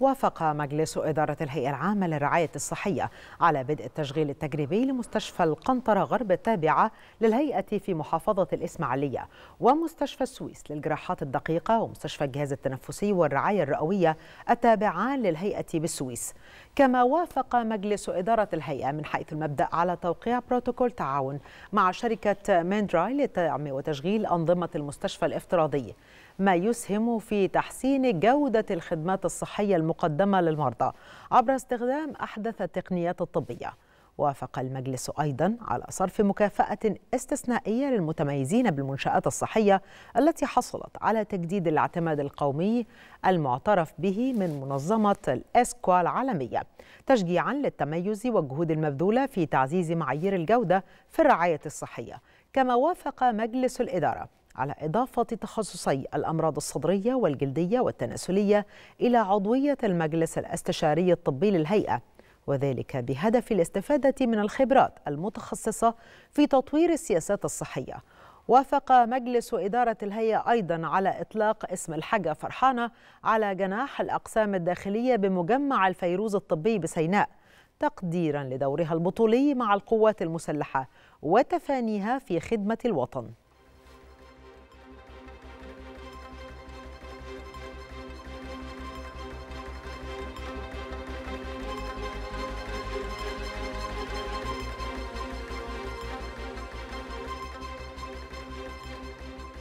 وافق مجلس إدارة الهيئة العامة للرعاية الصحية على بدء التشغيل التجريبي لمستشفى القنطرة غرب التابعة للهيئة في محافظة الإسماعيلية ومستشفى السويس للجراحات الدقيقة ومستشفى الجهاز التنفسي والرعاية الرئوية التابعان للهيئة بالسويس كما وافق مجلس إدارة الهيئة من حيث المبدأ على توقيع بروتوكول تعاون مع شركة ماندراي لدعم وتشغيل أنظمة المستشفى الافتراضي ما يسهم في تحسين جودة الخدمات الصحية المقدمة للمرضى عبر استخدام أحدث التقنيات الطبية وافق المجلس أيضا على صرف مكافأة استثنائية للمتميزين بالمنشآت الصحية التي حصلت على تجديد الاعتماد القومي المعترف به من منظمة الإسكوا العالمية تشجيعا للتميز والجهود المبذولة في تعزيز معايير الجودة في الرعاية الصحية كما وافق مجلس الإدارة على إضافة تخصصي الأمراض الصدرية والجلدية والتناسلية إلى عضوية المجلس الاستشاري الطبي للهيئة وذلك بهدف الاستفادة من الخبرات المتخصصة في تطوير السياسات الصحية وافق مجلس إدارة الهيئة أيضا على إطلاق اسم الحاجة فرحانة على جناح الأقسام الداخلية بمجمع الفيروز الطبي بسيناء تقديرا لدورها البطولي مع القوات المسلحة وتفانيها في خدمة الوطن